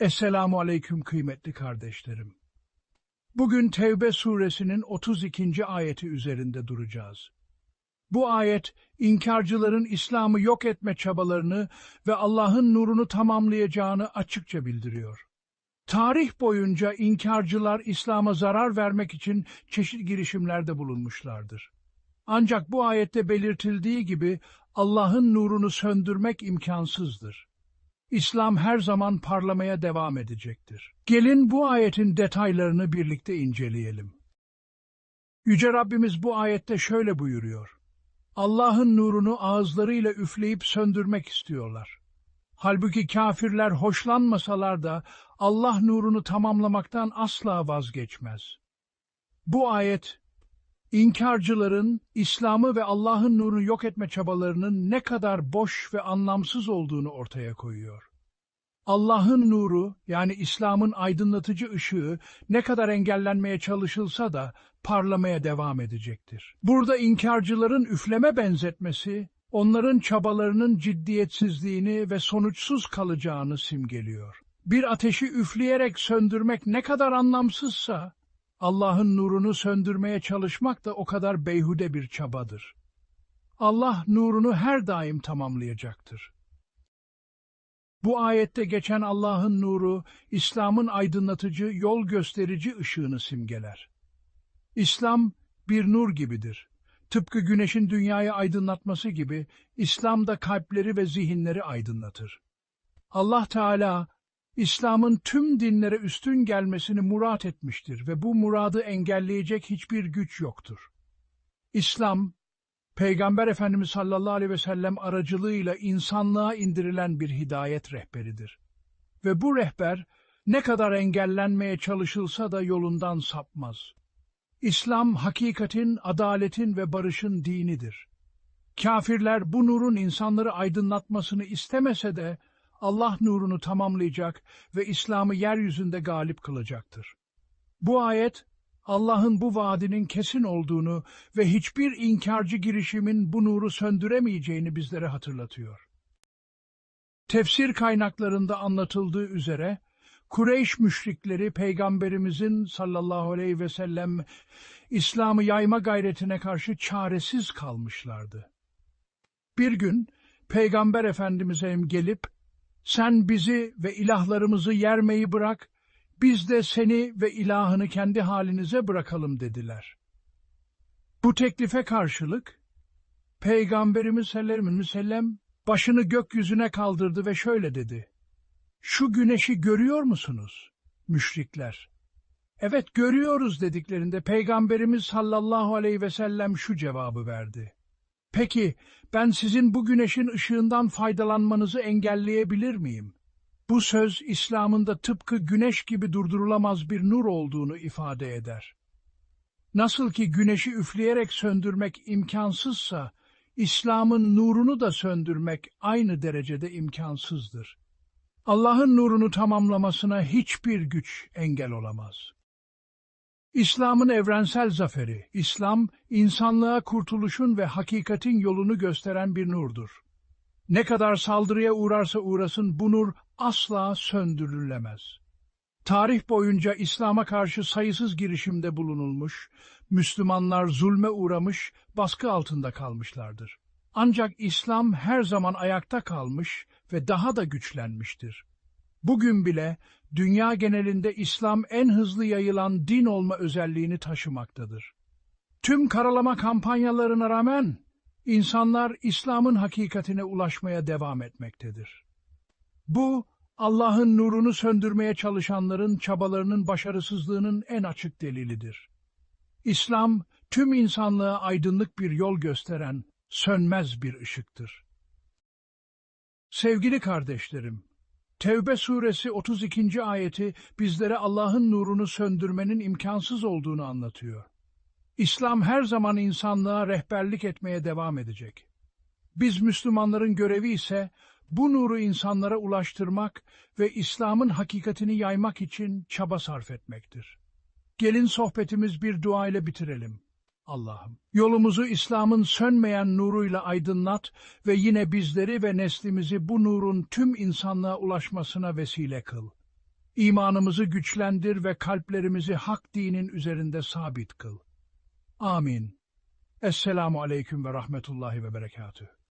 Esselamu Aleyküm kıymetli kardeşlerim. Bugün Tevbe suresinin 32. ayeti üzerinde duracağız. Bu ayet, inkarcıların İslam'ı yok etme çabalarını ve Allah'ın nurunu tamamlayacağını açıkça bildiriyor. Tarih boyunca inkarcılar İslam'a zarar vermek için çeşitli girişimlerde bulunmuşlardır. Ancak bu ayette belirtildiği gibi Allah'ın nurunu söndürmek imkansızdır. İslam her zaman parlamaya devam edecektir. Gelin bu ayetin detaylarını birlikte inceleyelim. Yüce Rabbimiz bu ayette şöyle buyuruyor. Allah'ın nurunu ağızlarıyla üfleyip söndürmek istiyorlar. Halbuki kafirler hoşlanmasalar da Allah nurunu tamamlamaktan asla vazgeçmez. Bu ayet İnkarcıların İslam'ı ve Allah'ın nurunu yok etme çabalarının ne kadar boş ve anlamsız olduğunu ortaya koyuyor. Allah'ın nuru yani İslam'ın aydınlatıcı ışığı ne kadar engellenmeye çalışılsa da parlamaya devam edecektir. Burada inkarcıların üfleme benzetmesi onların çabalarının ciddiyetsizliğini ve sonuçsuz kalacağını simgeliyor. Bir ateşi üfleyerek söndürmek ne kadar anlamsızsa Allah'ın nurunu söndürmeye çalışmak da o kadar beyhude bir çabadır. Allah nurunu her daim tamamlayacaktır. Bu ayette geçen Allah'ın nuru, İslam'ın aydınlatıcı, yol gösterici ışığını simgeler. İslam bir nur gibidir. Tıpkı güneşin dünyayı aydınlatması gibi, İslam da kalpleri ve zihinleri aydınlatır. Allah Teala İslam'ın tüm dinlere üstün gelmesini murat etmiştir ve bu muradı engelleyecek hiçbir güç yoktur. İslam, Peygamber Efendimiz sallallahu aleyhi ve sellem aracılığıyla insanlığa indirilen bir hidayet rehberidir. Ve bu rehber ne kadar engellenmeye çalışılsa da yolundan sapmaz. İslam hakikatin, adaletin ve barışın dinidir. Kafirler bu nurun insanları aydınlatmasını istemese de Allah nurunu tamamlayacak ve İslam'ı yeryüzünde galip kılacaktır. Bu ayet, Allah'ın bu vaadinin kesin olduğunu ve hiçbir inkarcı girişimin bu nuru söndüremeyeceğini bizlere hatırlatıyor. Tefsir kaynaklarında anlatıldığı üzere, Kureyş müşrikleri Peygamberimizin sallallahu aleyhi ve sellem İslam'ı yayma gayretine karşı çaresiz kalmışlardı. Bir gün Peygamber Efendimiz'e gelip sen bizi ve ilahlarımızı yermeyi bırak, biz de seni ve ilahını kendi halinize bırakalım dediler. Bu teklife karşılık, Peygamberimiz sallallahu sellem başını gökyüzüne kaldırdı ve şöyle dedi. Şu güneşi görüyor musunuz? Müşrikler. Evet görüyoruz dediklerinde Peygamberimiz sallallahu aleyhi ve sellem şu cevabı verdi. Peki ben sizin bu güneşin ışığından faydalanmanızı engelleyebilir miyim? Bu söz İslam'ında tıpkı güneş gibi durdurulamaz bir nur olduğunu ifade eder. Nasıl ki güneşi üfleyerek söndürmek imkansızsa, İslam'ın nurunu da söndürmek aynı derecede imkansızdır. Allah'ın nurunu tamamlamasına hiçbir güç engel olamaz. İslam'ın evrensel zaferi, İslam, insanlığa kurtuluşun ve hakikatin yolunu gösteren bir nurdur. Ne kadar saldırıya uğrarsa uğrasın bu nur asla söndürülemez. Tarih boyunca İslam'a karşı sayısız girişimde bulunulmuş, Müslümanlar zulme uğramış, baskı altında kalmışlardır. Ancak İslam her zaman ayakta kalmış ve daha da güçlenmiştir. Bugün bile dünya genelinde İslam en hızlı yayılan din olma özelliğini taşımaktadır. Tüm karalama kampanyalarına rağmen insanlar İslam'ın hakikatine ulaşmaya devam etmektedir. Bu, Allah'ın nurunu söndürmeye çalışanların çabalarının başarısızlığının en açık delilidir. İslam, tüm insanlığa aydınlık bir yol gösteren, sönmez bir ışıktır. Sevgili kardeşlerim, Tevbe suresi 32. ayeti bizlere Allah'ın nurunu söndürmenin imkansız olduğunu anlatıyor. İslam her zaman insanlığa rehberlik etmeye devam edecek. Biz Müslümanların görevi ise bu nuru insanlara ulaştırmak ve İslam'ın hakikatini yaymak için çaba sarf etmektir. Gelin sohbetimiz bir dua ile bitirelim. Allah'ım. Yolumuzu İslam'ın sönmeyen nuruyla aydınlat ve yine bizleri ve neslimizi bu nurun tüm insanlığa ulaşmasına vesile kıl. İmanımızı güçlendir ve kalplerimizi hak dinin üzerinde sabit kıl. Amin. Esselamu aleyküm ve rahmetullahi ve berekatüh.